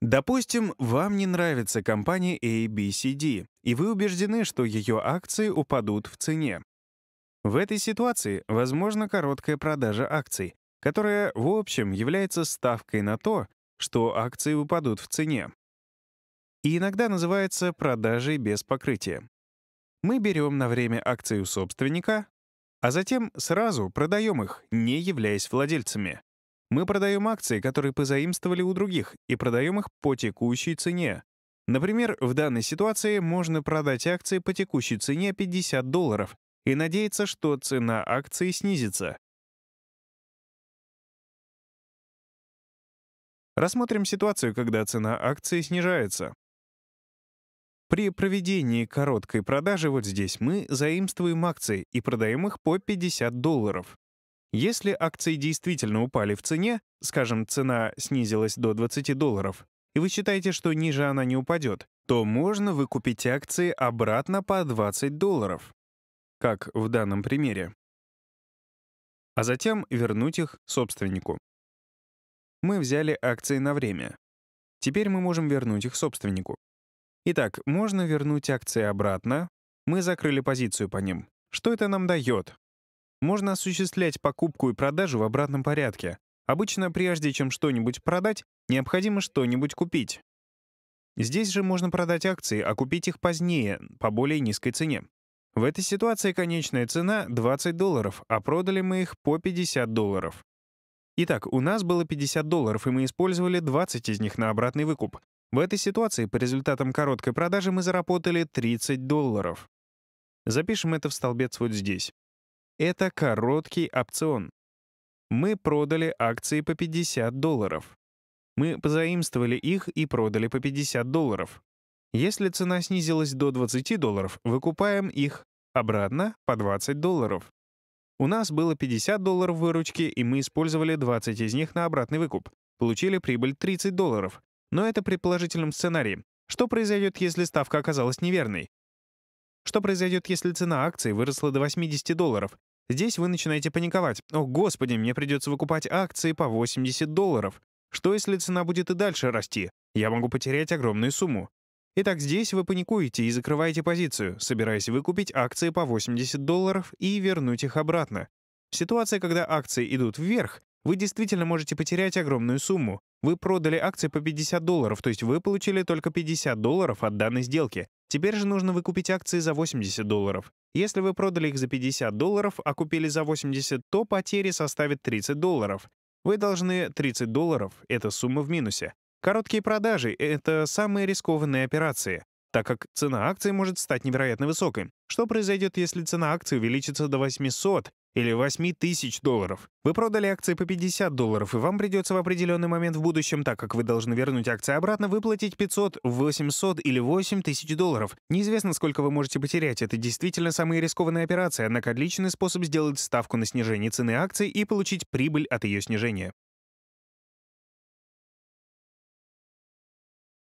Допустим, вам не нравится компания ABCD, и вы убеждены, что ее акции упадут в цене. В этой ситуации возможна короткая продажа акций, которая, в общем, является ставкой на то, что акции упадут в цене. И иногда называется продажей без покрытия. Мы берем на время акции у собственника, а затем сразу продаем их, не являясь владельцами. Мы продаем акции, которые позаимствовали у других, и продаем их по текущей цене. Например, в данной ситуации можно продать акции по текущей цене 50 долларов и надеяться, что цена акции снизится. Рассмотрим ситуацию, когда цена акции снижается. При проведении короткой продажи вот здесь мы заимствуем акции и продаем их по 50 долларов. Если акции действительно упали в цене, скажем, цена снизилась до 20 долларов, и вы считаете, что ниже она не упадет, то можно выкупить акции обратно по 20 долларов, как в данном примере, а затем вернуть их собственнику. Мы взяли акции на время. Теперь мы можем вернуть их собственнику. Итак, можно вернуть акции обратно. Мы закрыли позицию по ним. Что это нам дает? можно осуществлять покупку и продажу в обратном порядке. Обычно, прежде чем что-нибудь продать, необходимо что-нибудь купить. Здесь же можно продать акции, а купить их позднее, по более низкой цене. В этой ситуации конечная цена — 20 долларов, а продали мы их по 50 долларов. Итак, у нас было 50 долларов, и мы использовали 20 из них на обратный выкуп. В этой ситуации по результатам короткой продажи мы заработали 30 долларов. Запишем это в столбец вот здесь. Это короткий опцион. Мы продали акции по 50 долларов. Мы позаимствовали их и продали по 50 долларов. Если цена снизилась до 20 долларов, выкупаем их обратно по 20 долларов. У нас было 50 долларов выручки, и мы использовали 20 из них на обратный выкуп. Получили прибыль 30 долларов. Но это при положительном сценарии. Что произойдет, если ставка оказалась неверной? Что произойдет, если цена акций выросла до 80 долларов, Здесь вы начинаете паниковать. «О, господи, мне придется выкупать акции по 80 долларов. Что, если цена будет и дальше расти? Я могу потерять огромную сумму». Итак, здесь вы паникуете и закрываете позицию, собираясь выкупить акции по 80 долларов и вернуть их обратно. Ситуация, когда акции идут вверх, вы действительно можете потерять огромную сумму. Вы продали акции по 50 долларов, то есть вы получили только 50 долларов от данной сделки. Теперь же нужно выкупить акции за 80 долларов. Если вы продали их за 50 долларов, а купили за 80, то потери составят 30 долларов. Вы должны 30 долларов — это сумма в минусе. Короткие продажи — это самые рискованные операции, так как цена акции может стать невероятно высокой. Что произойдет, если цена акции увеличится до 800, или 8 тысяч долларов. Вы продали акции по 50 долларов, и вам придется в определенный момент в будущем, так как вы должны вернуть акции обратно, выплатить 500, 800 или 8 тысяч долларов. Неизвестно, сколько вы можете потерять. Это действительно самая рискованная операция, однако отличный способ сделать ставку на снижение цены акций и получить прибыль от ее снижения.